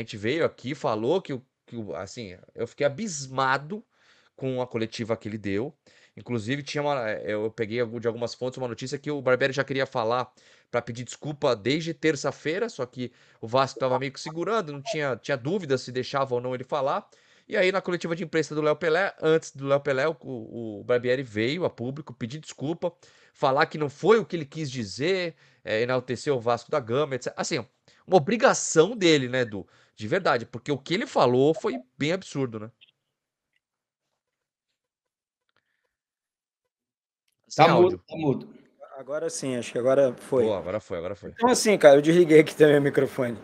gente veio aqui, falou que, que assim, eu fiquei abismado com a coletiva que ele deu. Inclusive, tinha uma, eh, eu peguei de algumas fontes uma notícia que o Barbieri já queria falar para pedir desculpa desde terça-feira, só que o Vasco estava meio que segurando, não tinha, tinha dúvida se deixava ou não ele falar. E aí, na coletiva de imprensa do Léo Pelé, antes do Léo Pelé, o, o Barbieri veio a público pedir desculpa, falar que não foi o que ele quis dizer, é, enaltecer o Vasco da Gama, etc. Assim, uma obrigação dele, né, do de verdade, porque o que ele falou foi bem absurdo, né? tá mudo, tá mudo. Agora sim, acho que agora foi. agora foi, agora foi. Então, assim, cara, eu desliguei aqui também o microfone.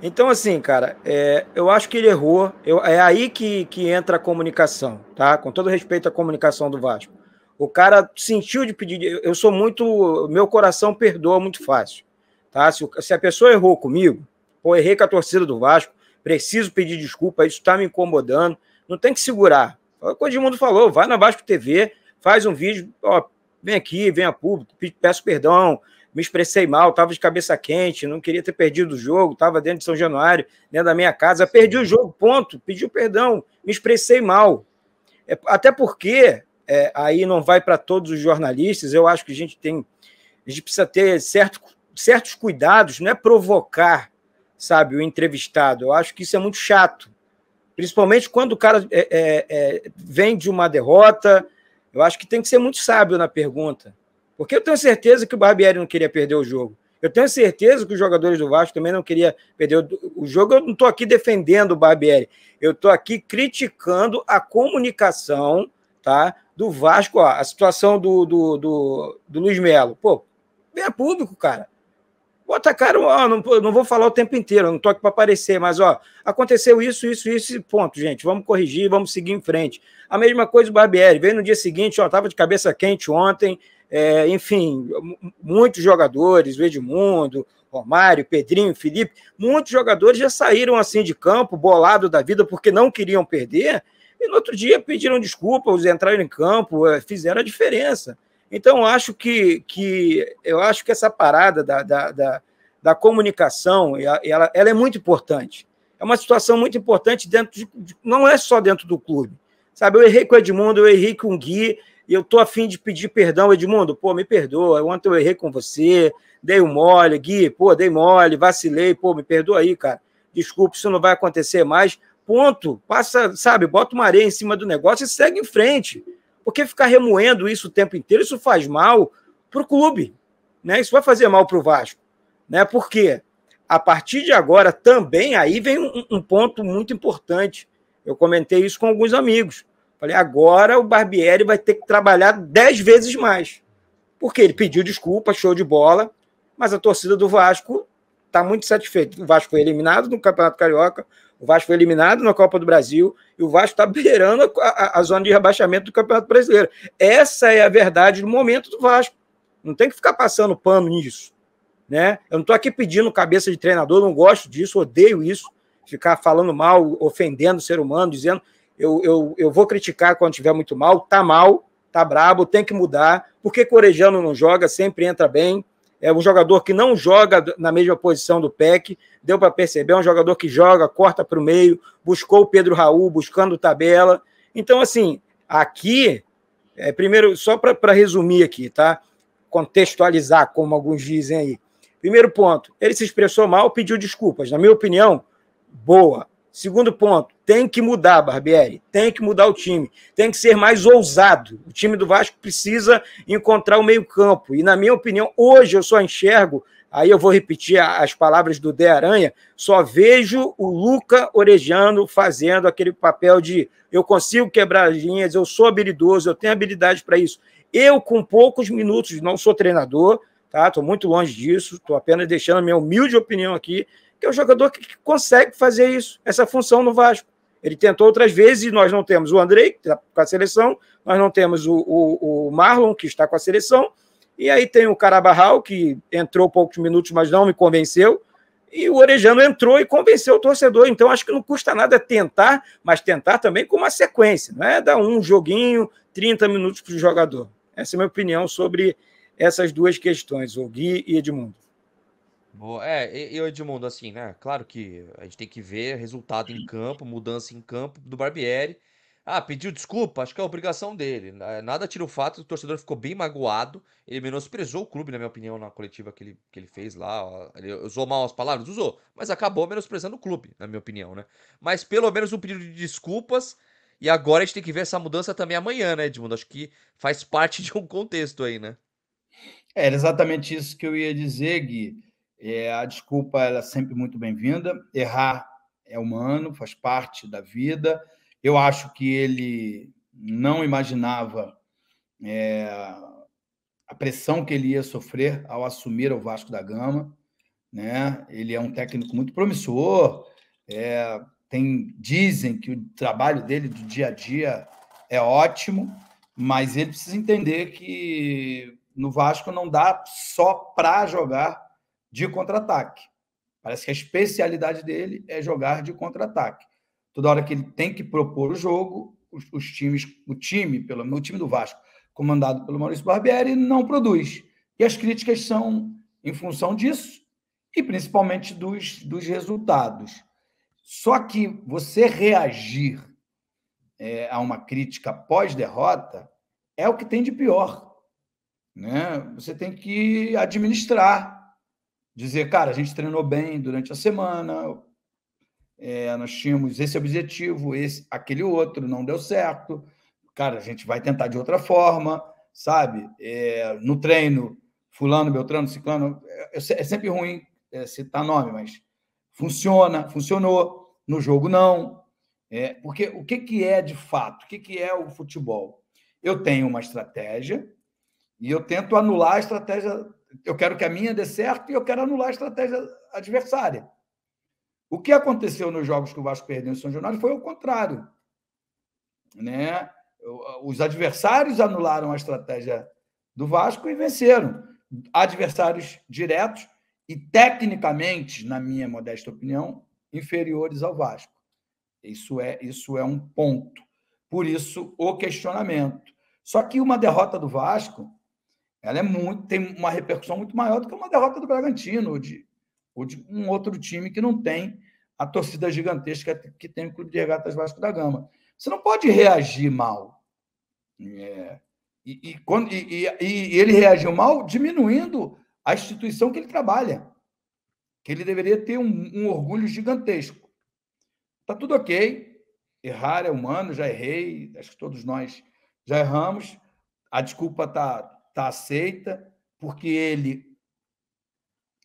Então, assim, cara, é, eu acho que ele errou. Eu, é aí que, que entra a comunicação, tá? Com todo respeito à comunicação do Vasco. O cara sentiu de pedir. Eu sou muito. Meu coração perdoa muito fácil. Tá? Se, se a pessoa errou comigo, ou errei com a torcida do Vasco, preciso pedir desculpa, isso está me incomodando. Não tem que segurar. O que o Edmundo falou, vai na Vasco TV, faz um vídeo, ó, vem aqui, vem a público, peço perdão, me expressei mal, estava de cabeça quente, não queria ter perdido o jogo, estava dentro de São Januário, dentro da minha casa, perdi o jogo, ponto, pediu perdão, me expressei mal. É, até porque, é, aí não vai para todos os jornalistas, eu acho que a gente tem, a gente precisa ter certo, certos cuidados, não é provocar sabe, o entrevistado. Eu acho que isso é muito chato, principalmente quando o cara é, é, é, vem de uma derrota. Eu acho que tem que ser muito sábio na pergunta, porque eu tenho certeza que o Barbieri não queria perder o jogo. Eu tenho certeza que os jogadores do Vasco também não queria perder o jogo. Eu não estou aqui defendendo o Barbieri, eu estou aqui criticando a comunicação, tá? Do Vasco, ó, a situação do, do, do, do Luiz Melo. Pô, é público, cara. Bota cara, ó, não, não vou falar o tempo inteiro, não tô aqui para aparecer, mas ó, aconteceu isso, isso, isso e ponto, gente. Vamos corrigir, vamos seguir em frente. A mesma coisa do Barbieri, veio no dia seguinte, ó, tava de cabeça quente ontem, é, enfim, muitos jogadores, o Edmundo, Romário, Pedrinho, Felipe, muitos jogadores já saíram assim de campo, bolado da vida, porque não queriam perder, e no outro dia pediram desculpa, os entraram em campo, é, fizeram a diferença. Então, acho que, que eu acho que essa parada da, da, da, da comunicação ela, ela, é muito importante. É uma situação muito importante dentro de, não é só dentro do clube. Sabe, eu errei com o Edmundo, eu errei com o Gui, e eu afim de pedir perdão, Edmundo, pô, me perdoa, ontem eu errei com você, dei um mole, Gui, pô, dei mole, vacilei, pô, me perdoa aí, cara. Desculpa, isso não vai acontecer mais. Ponto. Passa, sabe, bota uma areia em cima do negócio e segue em frente. Porque ficar remoendo isso o tempo inteiro, isso faz mal para o clube. Né? Isso vai fazer mal para o Vasco. Né? Porque a partir de agora também aí vem um, um ponto muito importante. Eu comentei isso com alguns amigos. Falei, agora o Barbieri vai ter que trabalhar dez vezes mais. Porque ele pediu desculpa, show de bola, mas a torcida do Vasco está muito satisfeita. O Vasco foi eliminado no Campeonato Carioca, o Vasco foi eliminado na Copa do Brasil e o Vasco está beirando a, a, a, zona de rebaixamento do Campeonato Brasileiro. Essa é a verdade do momento do Vasco. Não tem que ficar passando pano nisso. Né? Eu não estou aqui pedindo cabeça de treinador, não gosto disso, odeio isso. Ficar falando mal, ofendendo o ser humano, dizendo eu, eu, eu vou criticar quando estiver muito mal, tá mal, tá brabo, tem que mudar. Por que Corejano não joga, sempre entra bem? é um jogador que não joga na mesma posição do PEC, deu para perceber, é um jogador que joga, corta para o meio, buscou o Pedro Raul, buscando tabela. Então, assim, aqui, é, primeiro, só para resumir aqui, tá? Contextualizar, como alguns dizem aí. Primeiro ponto, ele se expressou mal, pediu desculpas. Na minha opinião, boa. Segundo ponto, tem que mudar, Barbieri. Tem que mudar o time. Tem que ser mais ousado. O time do Vasco precisa encontrar o meio-campo. E, na minha opinião, hoje eu só enxergo. Aí eu vou repetir as palavras do De Aranha. Só vejo o Luca Orejano fazendo aquele papel de eu consigo quebrar as linhas, eu sou habilidoso, eu tenho habilidade para isso. Eu, com poucos minutos, não sou treinador, tá? Estou muito longe disso, estou apenas deixando a minha humilde opinião aqui é o jogador que, consegue fazer isso, essa função no Vasco. Ele tentou outras vezes, e nós não temos o Andrei, que está com a seleção, nós não temos o, o, o, Marlon, que está com a seleção, e aí tem o Carabarral, que entrou poucos minutos, mas não me convenceu, e o Orejano entrou e convenceu o torcedor. Então, acho que não custa nada tentar, mas tentar também com uma sequência, não é dar um joguinho, 30 minutos para o jogador. Essa é a minha opinião sobre essas duas questões, o Gui e Edmundo. Boa. É, e, o Edmundo, assim, né? Claro que a gente tem que ver resultado em campo, mudança em campo do Barbieri. Ah, pediu desculpa, acho que é obrigação dele. Né, nada tira o fato, o torcedor ficou bem magoado. Ele menosprezou o clube, na minha opinião, na coletiva que ele, que ele fez lá. Ele usou mal as palavras? Usou, mas acabou menosprezando o clube, na minha opinião, né? Mas pelo menos um pedido de desculpas. E agora a gente tem que ver essa mudança também amanhã, né, Edmundo? Acho que faz parte de um contexto aí, né? era exatamente isso que eu ia dizer, Gui. É, a desculpa ela é sempre muito bem-vinda. Errar é humano, faz parte da vida. Eu acho que ele não imaginava é, a pressão que ele ia sofrer ao assumir o Vasco da Gama. Né? Ele é um técnico muito promissor. É, tem, dizem que o trabalho dele do dia a dia é ótimo, mas ele precisa entender que no Vasco não dá só para jogar de contra-ataque. Parece que a especialidade dele é jogar de contra-ataque. Toda hora que ele tem que propor o jogo, os, os times, o time, pelo menos o time do Vasco, comandado pelo Maurício Barbieri, não produz. E as críticas são em função disso e principalmente dos, dos resultados. Só que você reagir é, a uma crítica pós-derrota é o que tem de pior. Né? Você tem que administrar dizer, cara, a gente treinou bem durante a semana, é, nós tínhamos esse objetivo, esse, aquele outro, não deu certo, cara, a gente vai tentar de outra forma, sabe? É, no treino, fulano, beltrano, ciclano, é, é, é sempre ruim é, citar nome, mas funciona, funcionou, no jogo não, é, porque o que, que é de fato, o que, que é o futebol? Eu tenho uma estratégia e eu tento anular a estratégia eu quero que a minha dê certo e eu quero anular a estratégia adversária. O que aconteceu nos jogos que o Vasco perdeu em São Januário foi o contrário. Né? Os adversários anularam a estratégia do Vasco e venceram. Adversários diretos e tecnicamente, na minha modesta opinião, inferiores ao Vasco. Isso é, isso é um ponto. Por isso, o questionamento. Só que uma derrota do Vasco ela é muito, tem uma repercussão muito maior do que uma derrota do Bragantino ou de, ou de um outro time que não tem a torcida gigantesca que tem o Clube de Regatas Vasco da Gama. Você não pode reagir mal. É. E, e, quando, e, e, ele reagiu mal diminuindo a instituição que ele trabalha, que ele deveria ter um, um orgulho gigantesco. está tudo ok, errar é humano, já errei, acho que todos nós já erramos, a desculpa está está aceita, porque ele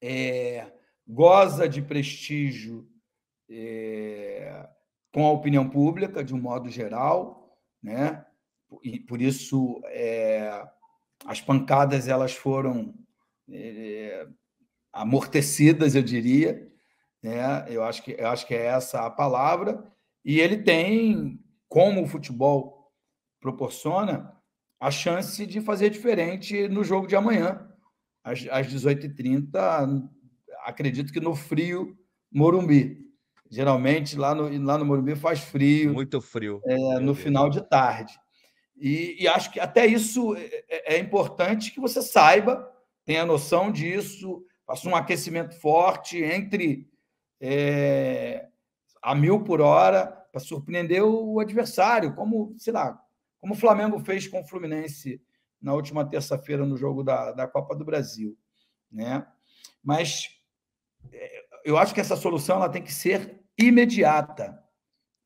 é, goza de prestígio é, com a opinião pública, de um modo geral, né? e por isso é, as pancadas elas foram é, amortecidas, eu diria. Né? Eu, acho que, eu acho que é essa a palavra. E ele tem, como o futebol proporciona, a chance de fazer diferente no jogo de amanhã, às, às 18h30, acredito que no frio Morumbi. Geralmente lá no, lá no Morumbi faz frio. Muito frio. É, no final de tarde. E, e, acho que até isso é, é, é importante que você saiba, tenha noção disso, faça um aquecimento forte entre é, a mil por hora para surpreender o adversário, como, sei lá, como o Flamengo fez com o Fluminense na última terça-feira no jogo da, da Copa do Brasil. Né? Mas é, eu acho que essa solução ela tem que ser imediata.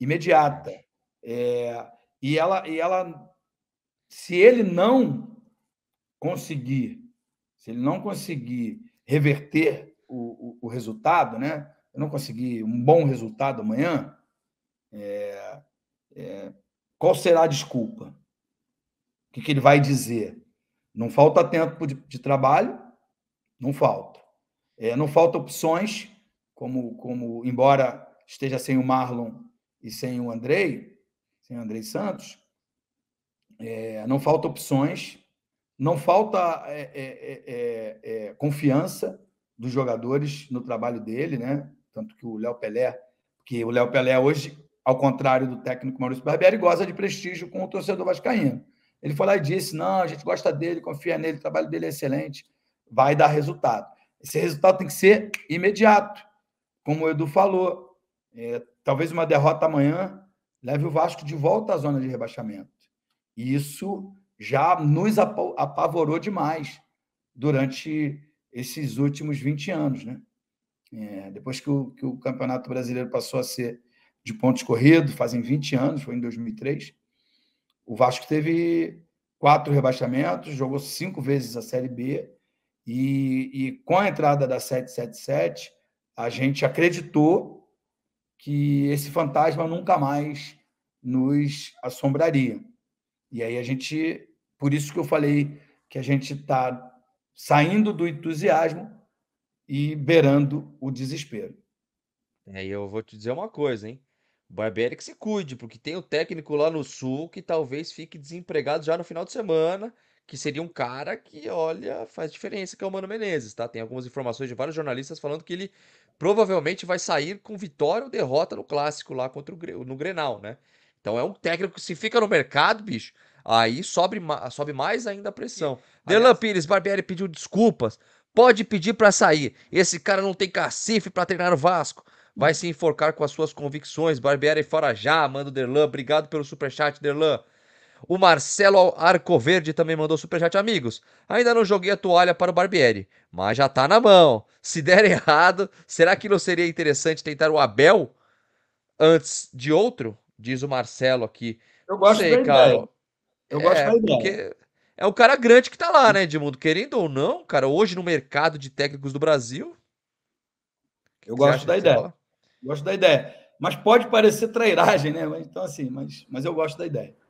Imediata. É, e, ela, e ela, se ele não conseguir, se ele não conseguir reverter o, o, o resultado, né? Eu não conseguir um bom resultado amanhã, é, é, qual será a desculpa? O que, que ele vai dizer? Não falta tempo de, de trabalho? Não falta. É, não falta opções, como, como embora esteja sem o Marlon e sem o Andrei, sem o Andrei Santos, é, não falta opções, não falta é, é, é, é confiança dos jogadores no trabalho dele, né? Tanto que o Léo Pelé, que o Léo Pelé hoje ao contrário do técnico Maurício Barbieri, goza de prestígio com o torcedor vascaíno. Ele foi lá e disse: não, a gente gosta dele, confia nele, o trabalho dele é excelente, vai dar resultado. Esse resultado tem que ser imediato, como o Edu falou. É, talvez uma derrota amanhã leve o Vasco de volta à zona de rebaixamento. E isso já nos apavorou demais durante esses últimos 20 anos, né? É, depois que o, que o Campeonato Brasileiro passou a ser de pontos corridos, fazem 20 anos, foi em 2003. O Vasco teve quatro rebaixamentos, jogou cinco vezes a Série B e, e com a entrada da 777, a gente acreditou que esse fantasma nunca mais nos assombraria. E aí a gente, por isso que eu falei que a gente está saindo do entusiasmo e beirando o desespero. É, eu vou te dizer uma coisa, hein? Barbieri que se cuide, porque tem o um técnico lá no Sul que talvez fique desempregado já no final de semana, que seria um cara que, olha, faz diferença, que é o Mano Menezes, tá? Tem algumas informações de vários jornalistas falando que ele provavelmente vai sair com vitória ou derrota no clássico lá contra o no Grenal, né? Então é um técnico que se fica no mercado, bicho, aí sobe, sobe mais ainda a pressão. Delan Pires, Barbieri pediu desculpas, pode pedir para sair. Esse cara não tem cacife para treinar o Vasco vai se enforcar com as suas convicções. Barbieri já, manda o Derlan. Obrigado pelo superchat, Derlan. O Marcelo Arcoverde também mandou superchat. Amigos, ainda não joguei a toalha para o Barbieri, mas já tá na mão. Se der errado, será que não seria interessante tentar o Abel antes de outro? Diz o Marcelo aqui. Eu gosto sei, da cara. Ideia. Eu é, gosto da ideia. É o cara grande que tá lá, né, Edmundo? Querendo ou não, cara, hoje no mercado de técnicos do Brasil. Eu gosto da ideia. Fala? Gosto da ideia. Mas pode parecer trairagem, né? Então, assim, mas, mas eu gosto da ideia.